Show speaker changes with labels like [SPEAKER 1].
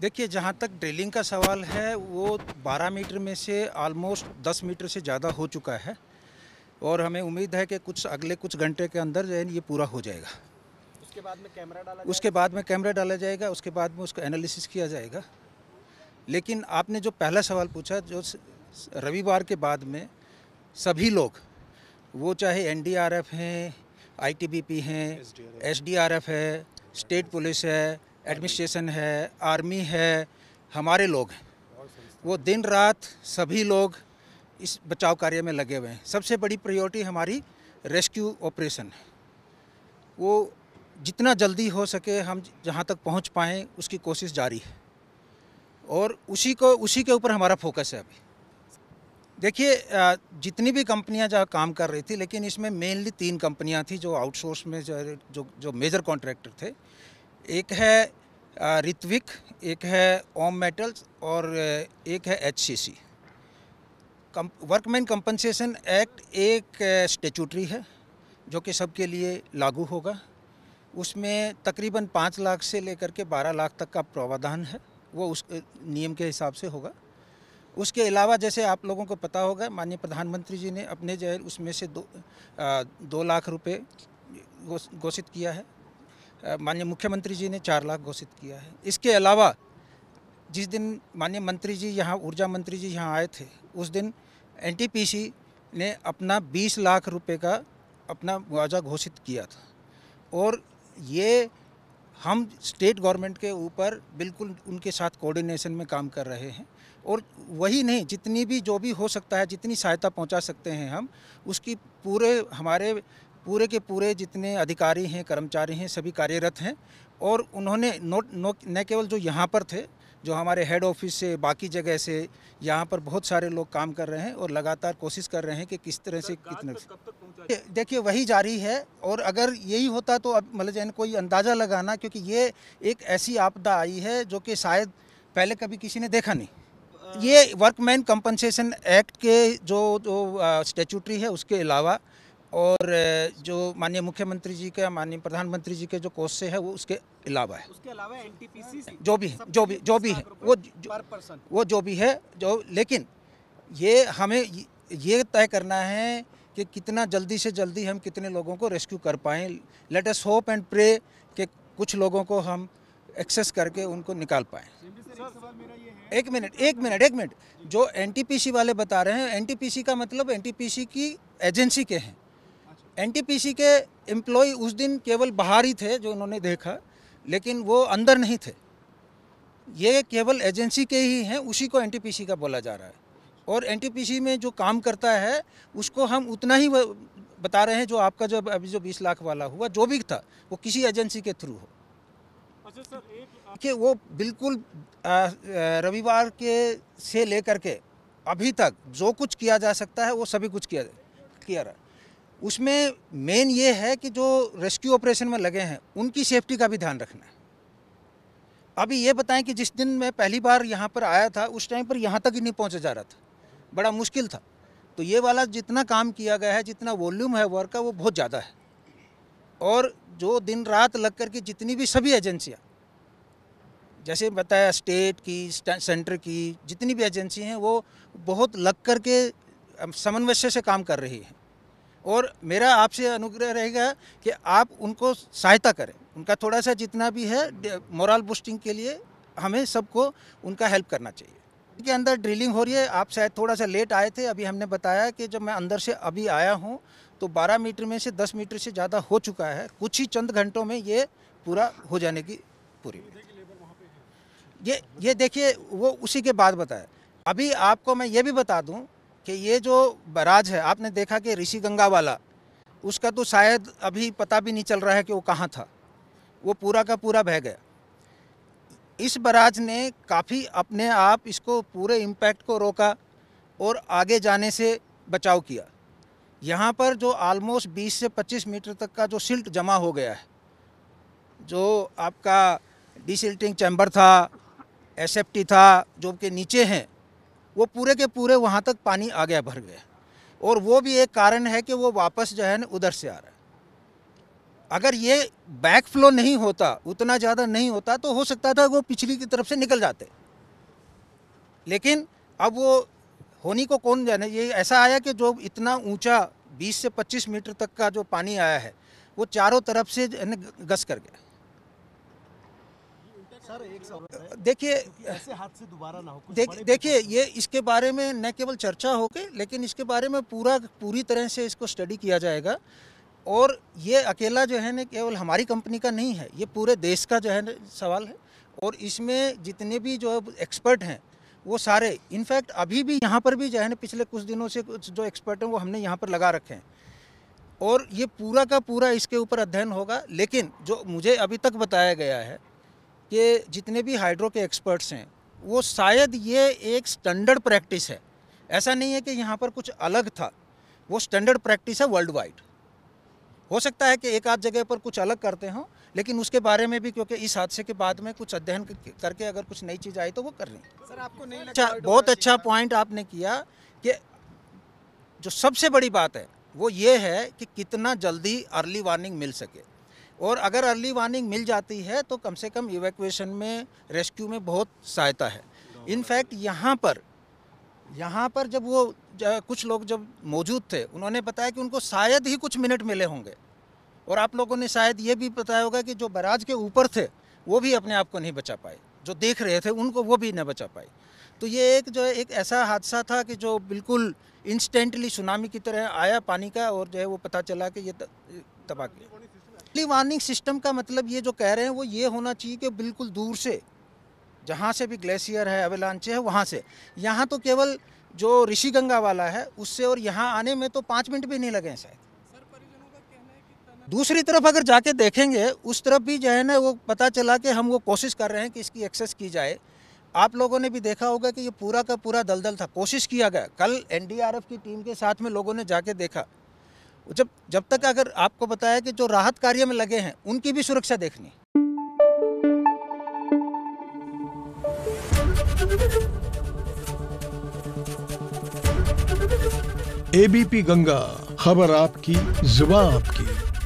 [SPEAKER 1] देखिए जहाँ तक ड्रिलिंग का सवाल है वो 12 मीटर में से ऑलमोस्ट 10 मीटर से ज़्यादा हो चुका है और हमें उम्मीद है कि कुछ अगले कुछ घंटे के अंदर जो है ये पूरा हो जाएगा उसके बाद में कैमरा डाला उसके बाद में कैमरा डाला जाएगा उसके बाद में उसका एनालिसिस किया जाएगा लेकिन आपने जो पहला सवाल पूछा जो रविवार के बाद में सभी लोग वो चाहे एन हैं आई हैं एस है स्टेट पुलिस है एडमिनिस्ट्रेशन है आर्मी है हमारे लोग हैं वो दिन रात सभी लोग इस बचाव कार्य में लगे हुए हैं सबसे बड़ी प्रायोरिटी हमारी रेस्क्यू ऑपरेशन है वो जितना जल्दी हो सके हम जहाँ तक पहुँच पाएँ उसकी कोशिश जारी है और उसी को उसी के ऊपर हमारा फोकस है अभी देखिए जितनी भी कंपनियां जहाँ काम कर रही थी लेकिन इसमें मेनली तीन कंपनियां थी जो आउटसोर्स में जो जो जो मेजर कॉन्ट्रैक्टर थे एक है रित्विक एक है ओम मेटल्स और एक है H C C workman compensation act एक स्टेचूटरी है जो कि सबके लिए लागू होगा उसमें तकरीबन पाँच लाख से लेकर के बारह लाख तक का प्रावधान है वो उस नियम के हिसाब से होगा उसके अलावा जैसे आप लोगों को पता होगा माननीय प्रधानमंत्री जी ने अपने जो उसमें से दो आ, दो लाख रुपए घोषित किया है माननीय मुख्यमंत्री जी ने चार लाख घोषित किया है इसके अलावा जिस दिन माननीय मंत्री जी यहाँ ऊर्जा मंत्री जी यहाँ आए थे उस दिन एन ने अपना बीस लाख रुपये का अपना मुआवजा घोषित किया था और ये हम स्टेट गवर्नमेंट के ऊपर बिल्कुल उनके साथ कोऑर्डिनेशन में काम कर रहे हैं और वही नहीं जितनी भी जो भी हो सकता है जितनी सहायता पहुंचा सकते हैं हम उसकी पूरे हमारे पूरे के पूरे जितने अधिकारी हैं कर्मचारी हैं सभी कार्यरत हैं और उन्होंने नोट नो न केवल जो यहाँ पर थे जो हमारे हेड ऑफिस से बाकी जगह से यहाँ पर बहुत सारे लोग काम कर रहे हैं और लगातार कोशिश कर रहे हैं कि किस तरह से कितने देखिए वही जारी है और अगर यही होता तो अब मतलब कोई अंदाज़ा लगाना क्योंकि ये एक ऐसी आपदा आई है जो कि शायद पहले कभी किसी ने देखा नहीं ये वर्कमैन कंपनसेशन एक्ट के जो जो स्टेचूटरी है उसके अलावा और जो माननीय मुख्यमंत्री जी के माननीय प्रधानमंत्री जी के जो कोष से है वो उसके अलावा है उसके अलावा एनटीपीसी जो भी है जो भी जो भी है वो जो, वो जो भी है जो लेकिन ये हमें ये तय करना है कि कितना जल्दी से जल्दी हम कितने लोगों को रेस्क्यू कर पाएँ let's hope and pray कि कुछ लोगों को हम एक्सेस करके उनको निकाल पाएँ एक मिनट एक मिनट एक मिनट जो एनटीपीसी वाले बता रहे हैं एनटीपीसी का मतलब एनटीपीसी की एजेंसी के हैं एनटीपीसी के एम्प्लॉय उस दिन केवल बाहर ही थे जो उन्होंने देखा लेकिन वो अंदर नहीं थे ये केवल एजेंसी के ही हैं उसी को एनटीपीसी का बोला जा रहा है और एनटीपीसी में जो काम करता है उसको हम उतना ही बता रहे हैं जो आपका जो अभी जो 20 लाख वाला हुआ जो भी था वो किसी एजेंसी के थ्रू हो देखिए अच्छा वो बिल्कुल रविवार के से लेकर के अभी तक जो कुछ किया जा सकता है वो सभी कुछ किया किया रहा है उसमें मेन ये है कि जो रेस्क्यू ऑपरेशन में लगे हैं उनकी सेफ्टी का भी ध्यान रखना है अभी ये बताएं कि जिस दिन मैं पहली बार यहाँ पर आया था उस टाइम पर यहाँ तक ही नहीं पहुँचा जा रहा था बड़ा मुश्किल था तो ये वाला जितना काम किया गया है जितना वॉल्यूम है वर्क का वो बहुत ज़्यादा है और जो दिन रात लग कर के जितनी भी सभी एजेंसियाँ जैसे बताया स्टेट की सेंटर की जितनी भी एजेंसी हैं वो बहुत लग कर के समन्वय से काम कर रही हैं और मेरा आपसे अनुग्रह रहेगा कि आप उनको सहायता करें उनका थोड़ा सा जितना भी है मोरल बूस्टिंग के लिए हमें सबको उनका हेल्प करना चाहिए के अंदर ड्रिलिंग हो रही है आप शायद थोड़ा सा लेट आए थे अभी हमने बताया कि जब मैं अंदर से अभी आया हूँ तो 12 मीटर में से 10 मीटर से ज़्यादा हो चुका है कुछ ही चंद घंटों में ये पूरा हो जाने की पूरी ये ये देखिए वो उसी के बाद बताया अभी आपको मैं ये भी बता दूँ कि ये जो बराज है आपने देखा कि ऋषि गंगा वाला उसका तो शायद अभी पता भी नहीं चल रहा है कि वो कहाँ था वो पूरा का पूरा बह गया इस बराज ने काफ़ी अपने आप इसको पूरे इम्पैक्ट को रोका और आगे जाने से बचाव किया यहाँ पर जो आलमोस्ट 20 से 25 मीटर तक का जो सिल्ट जमा हो गया है जो आपका डिसिल्टिंग चैम्बर था एसएफटी था जो के नीचे हैं वो पूरे के पूरे वहाँ तक पानी आ गया भर गया और वो भी एक कारण है कि वो वापस जो है ना उधर से आ रहा है अगर ये बैक फ्लो नहीं होता उतना ज़्यादा नहीं होता तो हो सकता था वो पिछली की तरफ से निकल जाते लेकिन अब वो होनी को कौन जाने ये ऐसा आया कि जो इतना ऊंचा 20 से 25 मीटर तक का जो पानी आया है वो चारों तरफ से गस कर गया देखिए ऐसे से दोबारा ना हो देखिए देखिए ये इसके बारे में न केवल चर्चा होगी लेकिन इसके बारे में पूरा पूरी तरह से इसको स्टडी किया जाएगा और ये अकेला जो है ना केवल हमारी कंपनी का नहीं है ये पूरे देश का जो है सवाल है और इसमें जितने भी जो एक्सपर्ट हैं वो सारे इनफैक्ट अभी भी यहाँ पर भी जो है ना पिछले कुछ दिनों से कुछ जो एक्सपर्ट हैं वो हमने यहाँ पर लगा रखे हैं और ये पूरा का पूरा इसके ऊपर अध्ययन होगा लेकिन जो मुझे अभी तक बताया गया है कि जितने भी हाइड्रो के एक्सपर्ट्स हैं वो शायद ये एक स्टैंडर्ड प्रैक्टिस है ऐसा नहीं है कि यहाँ पर कुछ अलग था वो स्टैंडर्ड प्रैक्टिस है वर्ल्ड वाइड हो सकता है कि एक आध जगह पर कुछ अलग करते हों लेकिन उसके बारे में भी क्योंकि इस हादसे के बाद में कुछ अध्ययन करके अगर कुछ नई चीज़ आई तो वो कर रही सर आपको नहीं अच्छा बहुत अच्छा पॉइंट आपने किया कि जो सबसे बड़ी बात है वो ये है कि कितना जल्दी अर्ली वार्निंग मिल सके और अगर अर्ली वार्निंग मिल जाती है तो कम से कम इवैक्यूएशन में रेस्क्यू में बहुत सहायता है इनफैक्ट यहाँ पर यहाँ पर जब वो कुछ लोग जब मौजूद थे उन्होंने बताया कि उनको शायद ही कुछ मिनट मिले होंगे और आप लोगों ने शायद ये भी बताया होगा कि जो बराज के ऊपर थे वो भी अपने आप को नहीं बचा पाए जो देख रहे थे उनको वो भी नहीं बचा पाए तो ये एक जो है एक ऐसा हादसा था कि जो बिल्कुल इंस्टेंटली सुनामी की तरह आया पानी का और जो है वो पता चला कि ये तबाह अर्ली वार्निंग सिस्टम का मतलब ये जो कह रहे हैं वो ये होना चाहिए कि बिल्कुल दूर से जहाँ से भी ग्लेशियर है अवेलांचे है वहाँ से यहाँ तो केवल जो ऋषि गंगा वाला है उससे और यहाँ आने में तो पाँच मिनट भी नहीं लगे शायद दूसरी तरफ अगर जाके देखेंगे उस तरफ भी जो है ना वो पता चला कि हम वो कोशिश कर रहे हैं कि इसकी एक्सेस की जाए आप लोगों ने भी देखा होगा कि ये पूरा का पूरा दलदल था कोशिश किया गया कल एनडीआरएफ की टीम के साथ में लोगों ने जाके देखा जब जब तक अगर आपको बताया कि जो राहत कार्य में लगे हैं उनकी भी सुरक्षा देखनी एबीपी गंगा खबर आपकी जुबा आपकी